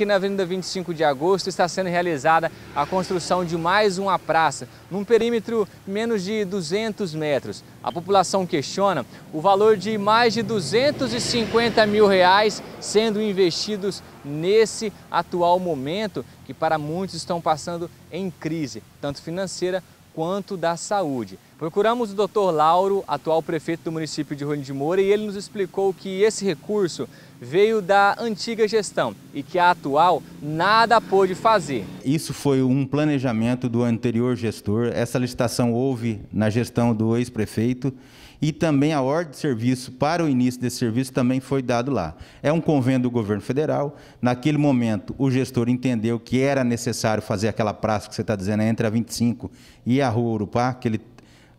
aqui na Avenida 25 de Agosto está sendo realizada a construção de mais uma praça, num perímetro menos de 200 metros. A população questiona o valor de mais de 250 mil reais sendo investidos nesse atual momento, que para muitos estão passando em crise, tanto financeira quanto da saúde. Procuramos o Dr. Lauro, atual prefeito do município de Rolho de Moura, e ele nos explicou que esse recurso veio da antiga gestão e que a atual nada pôde fazer. Isso foi um planejamento do anterior gestor. Essa licitação houve na gestão do ex-prefeito e também a ordem de serviço para o início desse serviço também foi dado lá. É um convênio do governo federal. Naquele momento, o gestor entendeu que era necessário fazer aquela praça que você está dizendo é entre a 25 e a Rua Urupá, que ele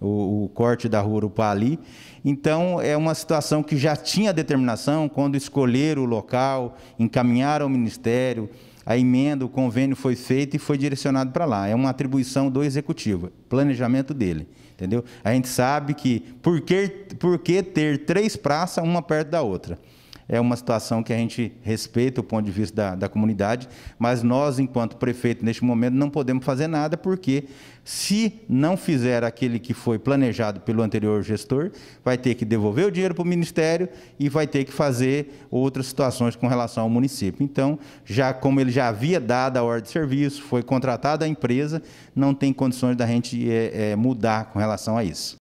o, o corte da rua Urupá ali. Então, é uma situação que já tinha determinação quando escolheram o local, encaminharam ao Ministério, a emenda, o convênio foi feito e foi direcionado para lá. É uma atribuição do executivo, planejamento dele. Entendeu? A gente sabe que por que, por que ter três praças, uma perto da outra? é uma situação que a gente respeita o ponto de vista da, da comunidade, mas nós, enquanto prefeito, neste momento, não podemos fazer nada, porque se não fizer aquele que foi planejado pelo anterior gestor, vai ter que devolver o dinheiro para o Ministério e vai ter que fazer outras situações com relação ao município. Então, já como ele já havia dado a ordem de serviço, foi contratada a empresa, não tem condições da gente é, é, mudar com relação a isso.